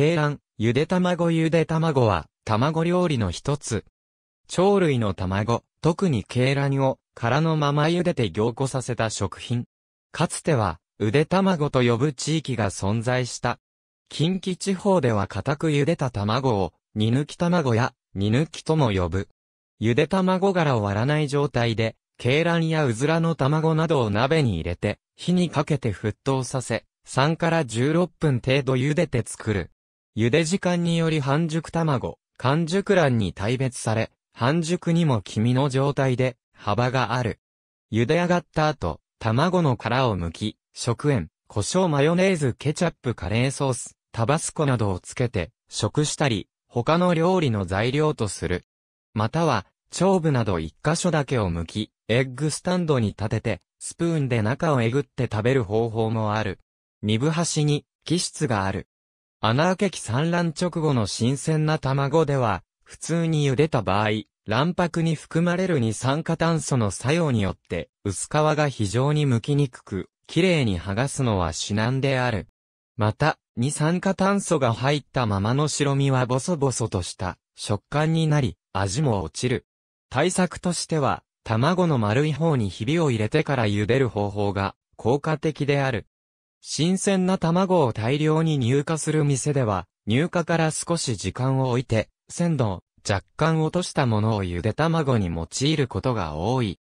鶏卵、ゆで卵ゆで卵は、卵料理の一つ。鳥類の卵、特に鶏卵を殻のまま茹でて凝固させた食品。かつては、ゆで卵と呼ぶ地域が存在した。近畿地方では固く茹でた卵を、煮抜き卵や、煮抜きとも呼ぶ。ゆで卵柄を割らない状態で、鶏卵やうずらの卵などを鍋に入れて、火にかけて沸騰させ、3から16分程度茹でて作る。茹で時間により半熟卵、完熟卵に大別され、半熟にも黄身の状態で幅がある。茹で上がった後、卵の殻を剥き、食塩、胡椒マヨネーズ、ケチャップ、カレーソース、タバスコなどをつけて、食したり、他の料理の材料とする。または、腸部など一箇所だけを剥き、エッグスタンドに立てて、スプーンで中をえぐって食べる方法もある。二部端に、気質がある。穴あけ期産卵直後の新鮮な卵では、普通に茹でた場合、卵白に含まれる二酸化炭素の作用によって、薄皮が非常に剥きにくく、綺麗に剥がすのは至難である。また、二酸化炭素が入ったままの白身はボソボソとした食感になり、味も落ちる。対策としては、卵の丸い方にひびを入れてから茹でる方法が効果的である。新鮮な卵を大量に入荷する店では、入荷から少し時間を置いて、鮮度を若干落としたものをゆで卵に用いることが多い。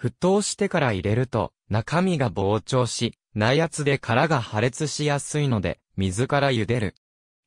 沸騰してから入れると、中身が膨張し、内圧で殻が破裂しやすいので、水から茹でる。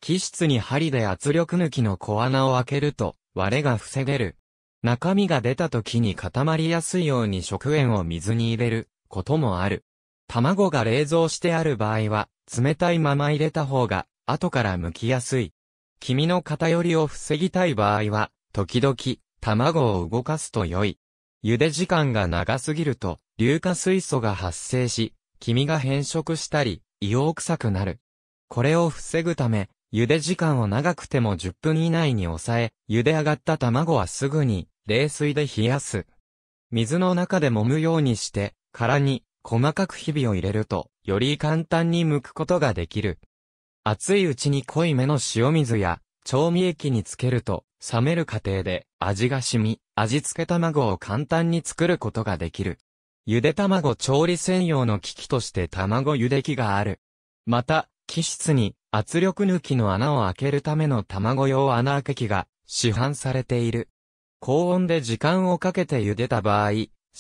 気質に針で圧力抜きの小穴を開けると、割れが防げる。中身が出た時に固まりやすいように食塩を水に入れることもある。卵が冷蔵してある場合は、冷たいまま入れた方が、後から剥きやすい。黄身の偏りを防ぎたい場合は、時々、卵を動かすと良い。茹で時間が長すぎると、硫化水素が発生し、黄身が変色したり、硫黄臭くなる。これを防ぐため、茹で時間を長くても10分以内に抑え、茹で上がった卵はすぐに、冷水で冷やす。水の中で揉むようにして、殻に細かくひびを入れると、より簡単に剥くことができる。熱いうちに濃いめの塩水や、調味液につけると、冷める過程で味が染み、味付け卵を簡単に作ることができる。ゆで卵調理専用の機器として卵ゆで機がある。また、機室に圧力抜きの穴を開けるための卵用穴開け機が市販されている。高温で時間をかけて茹でた場合、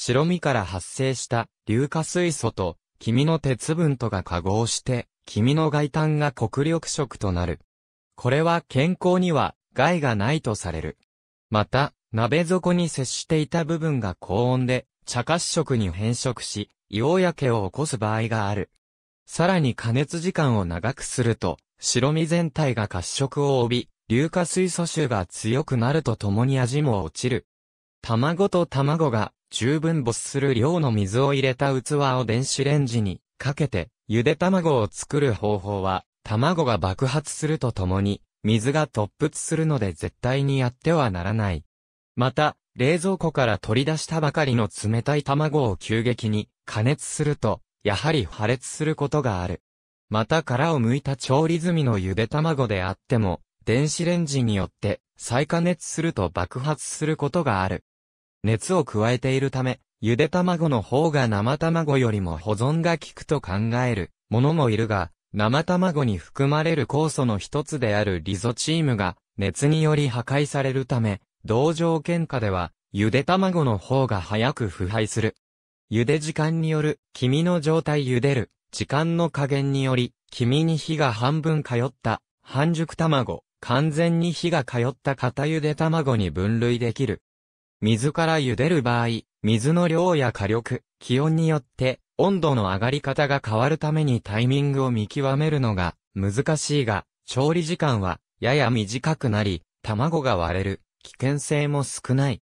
白身から発生した硫化水素と黄身の鉄分とが化合して、黄身の外炭が黒緑色となる。これは健康には害がないとされる。また、鍋底に接していた部分が高温で茶褐色に変色し、硫黄焼けを起こす場合がある。さらに加熱時間を長くすると、白身全体が褐色を帯び、硫化水素臭が強くなるとともに味も落ちる。卵と卵が十分没する量の水を入れた器を電子レンジにかけて、ゆで卵を作る方法は、卵が爆発するとともに、水が突発するので絶対にやってはならない。また、冷蔵庫から取り出したばかりの冷たい卵を急激に加熱すると、やはり破裂することがある。また殻を剥いた調理済みのゆで卵であっても、電子レンジによって再加熱すると爆発することがある。熱を加えているため、ゆで卵の方が生卵よりも保存が効くと考えるものもいるが、生卵に含まれる酵素の一つであるリゾチームが熱により破壊されるため、同条件下では、ゆで卵の方が早く腐敗する。ゆで時間による、黄身の状態ゆでる、時間の加減により、黄身に火が半分通った、半熟卵、完全に火が通った片ゆで卵に分類できる。水から茹でる場合、水の量や火力、気温によって温度の上がり方が変わるためにタイミングを見極めるのが難しいが、調理時間はやや短くなり、卵が割れる危険性も少ない。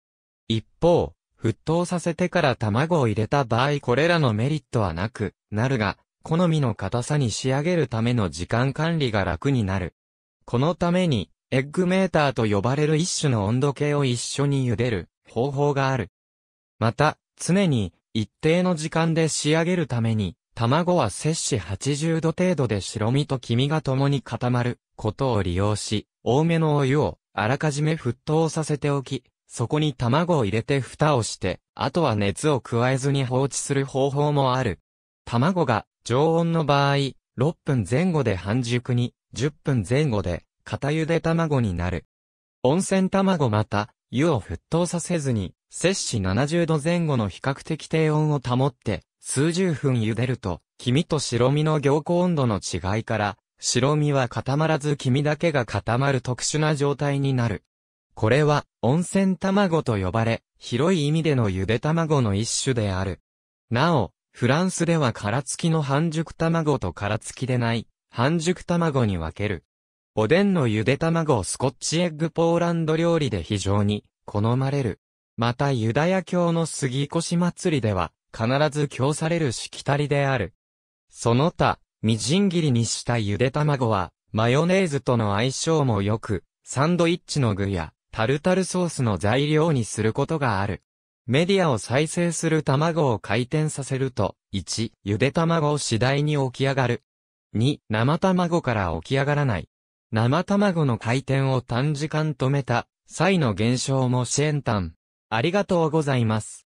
一方、沸騰させてから卵を入れた場合これらのメリットはなくなるが、好みの硬さに仕上げるための時間管理が楽になる。このために、エッグメーターと呼ばれる一種の温度計を一緒に茹でる方法がある。また、常に一定の時間で仕上げるために、卵は摂氏80度程度で白身と黄身が共に固まることを利用し、多めのお湯をあらかじめ沸騰させておき、そこに卵を入れて蓋をして、あとは熱を加えずに放置する方法もある。卵が常温の場合、6分前後で半熟に、10分前後で、片茹で卵になる。温泉卵また、湯を沸騰させずに、摂氏70度前後の比較的低温を保って、数十分茹でると、黄身と白身の凝固温度の違いから、白身は固まらず黄身だけが固まる特殊な状態になる。これは、温泉卵と呼ばれ、広い意味でのゆで卵の一種である。なお、フランスでは殻付きの半熟卵と殻付きでない、半熟卵に分ける。おでんのゆで卵をスコッチエッグポーランド料理で非常に好まれる。またユダヤ教の杉越祭りでは必ず供されるしきたりである。その他、みじん切りにしたゆで卵はマヨネーズとの相性も良く、サンドイッチの具やタルタルソースの材料にすることがある。メディアを再生する卵を回転させると、1、ゆで卵を次第に起き上がる。2、生卵から起き上がらない。生卵の回転を短時間止めた際の現象もシェンタン。ありがとうございます。